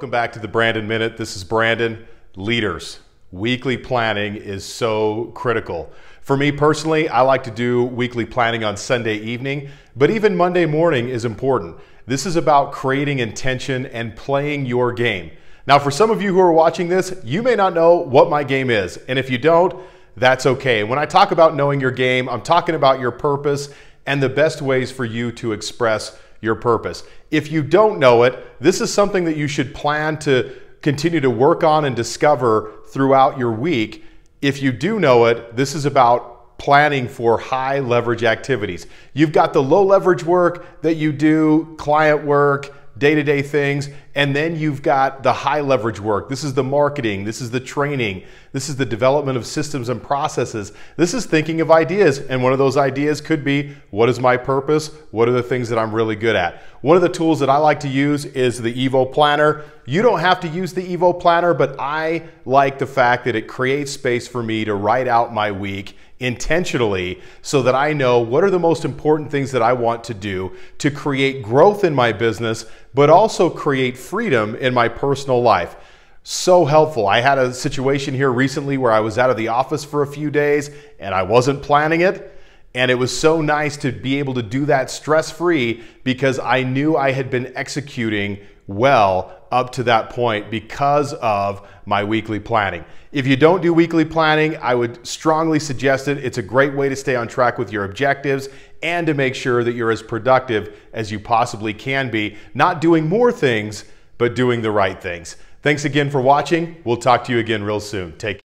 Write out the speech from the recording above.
Welcome back to the Brandon Minute. This is Brandon. Leaders, weekly planning is so critical. For me personally, I like to do weekly planning on Sunday evening, but even Monday morning is important. This is about creating intention and playing your game. Now, for some of you who are watching this, you may not know what my game is. And if you don't, that's okay. When I talk about knowing your game, I'm talking about your purpose and the best ways for you to express your purpose. If you don't know it, this is something that you should plan to continue to work on and discover throughout your week. If you do know it, this is about planning for high leverage activities. You've got the low leverage work that you do, client work, day to day things. And then you've got the high leverage work. This is the marketing. This is the training. This is the development of systems and processes. This is thinking of ideas. And one of those ideas could be what is my purpose? What are the things that I'm really good at? One of the tools that I like to use is the Evo Planner. You don't have to use the Evo Planner, but I like the fact that it creates space for me to write out my week intentionally so that I know what are the most important things that I want to do to create growth in my business, but also create freedom in my personal life so helpful. I had a situation here recently where I was out of the office for a few days and I wasn't planning it. And it was so nice to be able to do that stress free because I knew I had been executing well up to that point because of my weekly planning. If you don't do weekly planning, I would strongly suggest it. It's a great way to stay on track with your objectives and to make sure that you're as productive as you possibly can be, not doing more things, but doing the right things. Thanks again for watching. We'll talk to you again real soon. Take care.